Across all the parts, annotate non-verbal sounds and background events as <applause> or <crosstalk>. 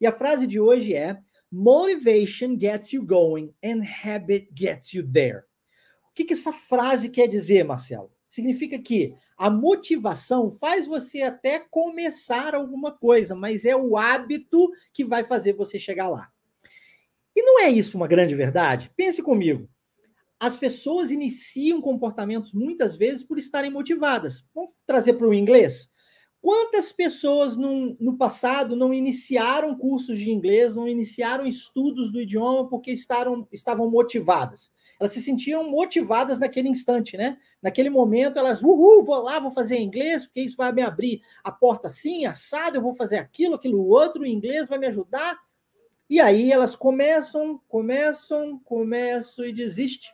E a frase de hoje é: Motivation gets you going and habit gets you there. O que, que essa frase quer dizer, Marcelo? Significa que a motivação faz você até começar alguma coisa, mas é o hábito que vai fazer você chegar lá. E não é isso uma grande verdade? Pense comigo. As pessoas iniciam comportamentos muitas vezes por estarem motivadas. Vamos trazer para o inglês? Quantas pessoas num, no passado não iniciaram cursos de inglês, não iniciaram estudos do idioma porque estaram, estavam motivadas? Elas se sentiam motivadas naquele instante, né? Naquele momento, elas, uhul, vou lá, vou fazer inglês, porque isso vai me abrir a porta assim, assado, eu vou fazer aquilo, aquilo outro, o inglês vai me ajudar. E aí elas começam, começam, começam e desistem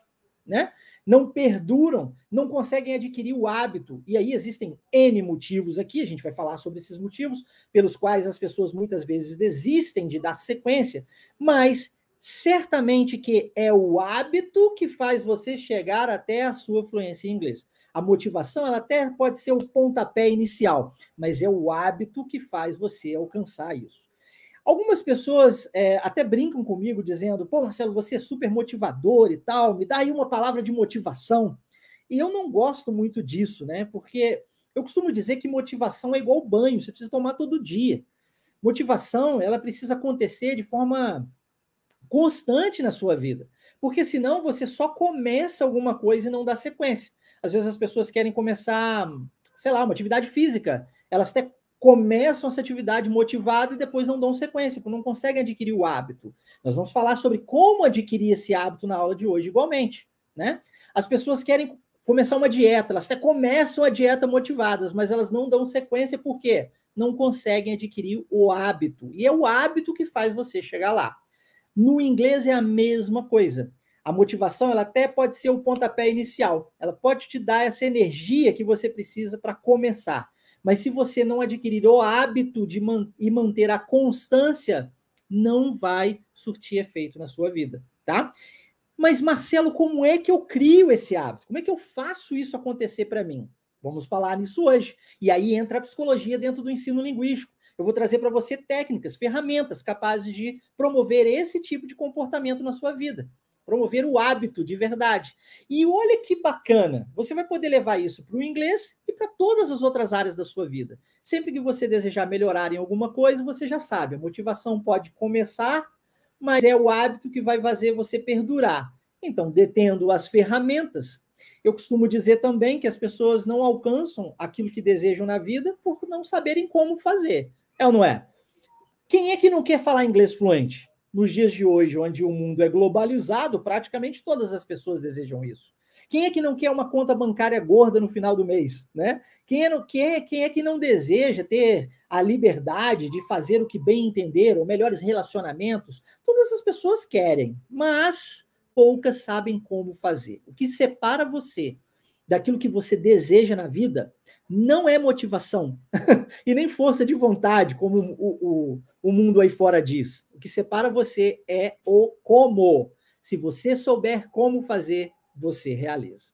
né? Não perduram, não conseguem adquirir o hábito. E aí existem N motivos aqui, a gente vai falar sobre esses motivos, pelos quais as pessoas muitas vezes desistem de dar sequência, mas certamente que é o hábito que faz você chegar até a sua fluência em inglês. A motivação, ela até pode ser o pontapé inicial, mas é o hábito que faz você alcançar isso. Algumas pessoas é, até brincam comigo dizendo: pô, Marcelo, você é super motivador e tal, me dá aí uma palavra de motivação. E eu não gosto muito disso, né? Porque eu costumo dizer que motivação é igual banho, você precisa tomar todo dia. Motivação, ela precisa acontecer de forma constante na sua vida, porque senão você só começa alguma coisa e não dá sequência. Às vezes as pessoas querem começar, sei lá, uma atividade física, elas até começam essa atividade motivada e depois não dão sequência, porque tipo, não conseguem adquirir o hábito. Nós vamos falar sobre como adquirir esse hábito na aula de hoje, igualmente. Né? As pessoas querem começar uma dieta, elas até começam a dieta motivadas, mas elas não dão sequência, por quê? Não conseguem adquirir o hábito. E é o hábito que faz você chegar lá. No inglês é a mesma coisa. A motivação, ela até pode ser o pontapé inicial. Ela pode te dar essa energia que você precisa para começar. Mas se você não adquirir o hábito de man e manter a constância, não vai surtir efeito na sua vida, tá? Mas Marcelo, como é que eu crio esse hábito? Como é que eu faço isso acontecer para mim? Vamos falar nisso hoje. E aí entra a psicologia dentro do ensino linguístico. Eu vou trazer para você técnicas, ferramentas capazes de promover esse tipo de comportamento na sua vida, promover o hábito de verdade. E olha que bacana, você vai poder levar isso para o inglês para todas as outras áreas da sua vida. Sempre que você desejar melhorar em alguma coisa, você já sabe, a motivação pode começar, mas é o hábito que vai fazer você perdurar. Então, detendo as ferramentas, eu costumo dizer também que as pessoas não alcançam aquilo que desejam na vida por não saberem como fazer. É ou não é? Quem é que não quer falar inglês fluente? Nos dias de hoje, onde o mundo é globalizado, praticamente todas as pessoas desejam isso. Quem é que não quer uma conta bancária gorda no final do mês, né? Quem é, quem, é, quem é que não deseja ter a liberdade de fazer o que bem entender, ou melhores relacionamentos? Todas as pessoas querem, mas poucas sabem como fazer. O que separa você daquilo que você deseja na vida não é motivação <laughs> e nem força de vontade, como o, o, o mundo aí fora diz. O que separa você é o como. Se você souber como fazer, você realiza.